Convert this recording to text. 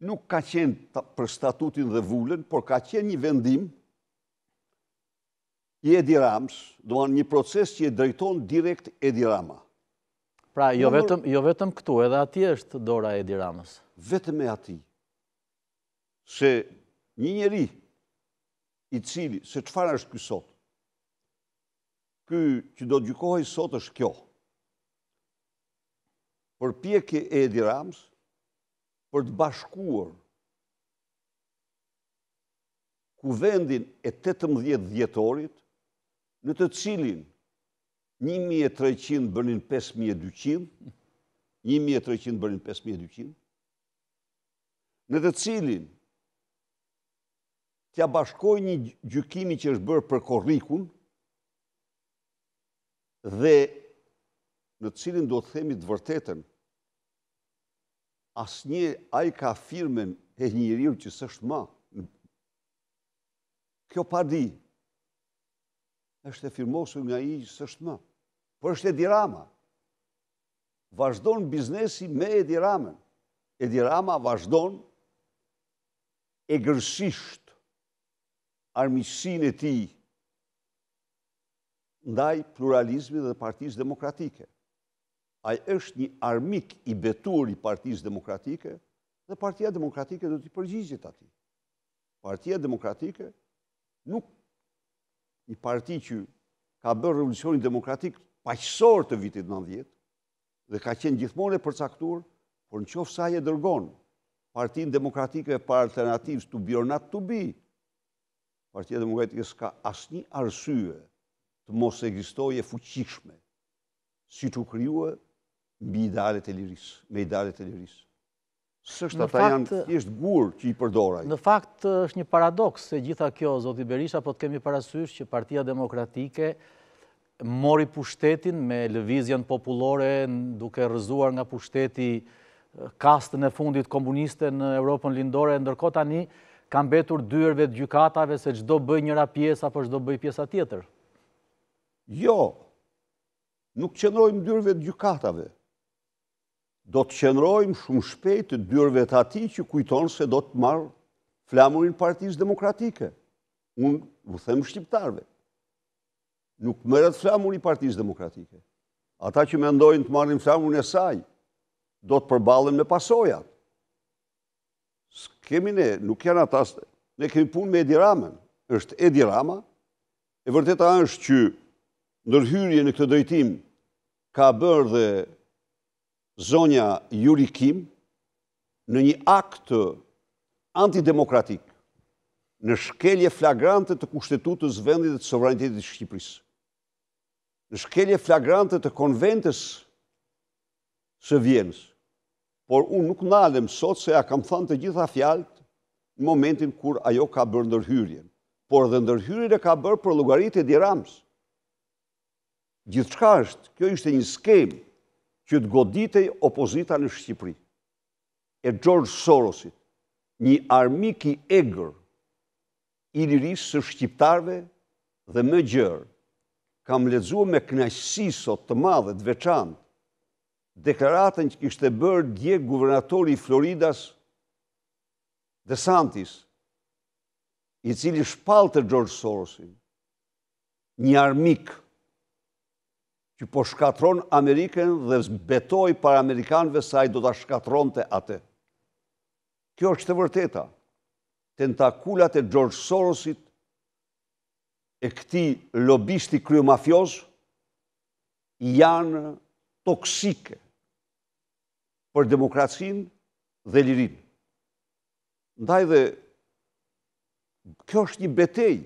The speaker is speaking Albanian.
nuk ka qenë për statutin dhe vullën, por ka qenë një vendim i Edi Rams, doan një proces që i drejton direkt Edi Rama. Pra, jo, jo vetëm këtu, edhe ati është dora Edi Ramës. Vetëm e ati, se një njeri i cili, se qëfar është kësot, këj që do gjykohaj sot është kjo, për pjekje e Edi Ramës, për të bashkuar ku vendin e 18 djetorit në të cilin 1300 bërnin 5200 1300 bërnin 5200 në të cilin tja bashkoj një gjykimi që është bërë për korrikun dhe në cilin do të themi të vërtetën asë një a i ka firmen e njëriur që sështë ma. Kjo padi është e firmosu nga i që sështë ma. Por është e dirama. Vazhdon biznesi me e diramen. E dirama vazhdon e gërshisht armisin e ti ndaj pluralizmi dhe partiz demokratike a është një armik i betur i partijës demokratike, dhe partija demokratike do t'i përgjigjit ati. Partija demokratike nuk një parti që ka bërë revolucionin demokratik paqësor të vitit në dhe ka qenë gjithmonë e përcaktur, por në qofë sa e dërgonë, partijën demokratike pa alternativës të bjornat të bi, partija demokratike s'ka asni arsye të mos e gjistoje fuqishme, si të kryuë mbi idealet e lirisë, me idealet e lirisë. Sështë ata janë thjeshtë gurë që i përdoraj. Në fakt është një paradox se gjitha kjo, Zoti Berisha, po të kemi parasysh që partia demokratike mori pushtetin me lëvizjen populore duke rëzuar nga pushteti kastën e fundit komuniste në Europën lindore, ndërko tani kam betur dyrve gjukatave se gjdo bëj njëra pjesë apo gjdo bëj pjesa tjetër? Jo, nuk qëndrojmë dyrve gjukatave do të qenrojmë shumë shpejt të dyrëve të ati që kujtonë se do të marë flamurin partijës demokratike. Unë vë themë shqiptarve. Nuk mërët flamurin partijës demokratike. Ata që me ndojnë të marrin flamurin e saj, do të përbalen me pasojat. Së kemi ne, nuk janë atas, Ne kemi punë me Edi Ramën. është Edi Rama. E vërteta është që nërhyrje në këtë drejtim ka bërë dhe zonja Juri Kim në një akt antidemokratik në shkelje flagrante të kushtetutës vendit dhe të sovranitetit Shqipërisë, në shkelje flagrante të konventës së Vjenës, por unë nuk në adhem sot se a kam thënë të gjitha fjallët në momentin kur ajo ka bërë ndërhyrjen, por dhe ndërhyrjen e ka bërë për lugarit e dirams. Gjithë qka është, kjo ishte një skemë, që të goditej opozita në Shqipëri, e George Sorosit, një armik i egrë, i lirisë së Shqiptarve dhe më gjërë, kam ledzu me knajsi sot të madhe të veçanë, deklaratën që kishtë të bërë dje guvernatori Floridas dhe Santis, i cili shpalë të George Sorosin, një armikë, që po shkatron Ameriken dhe zbetoj para Amerikanve sa i do të shkatron të atë. Kjo është të vërteta. Tentakulat e George Sorosit e këti lobishti kryo mafios janë toksike për demokracin dhe lirin. Ndaj dhe, kjo është një betej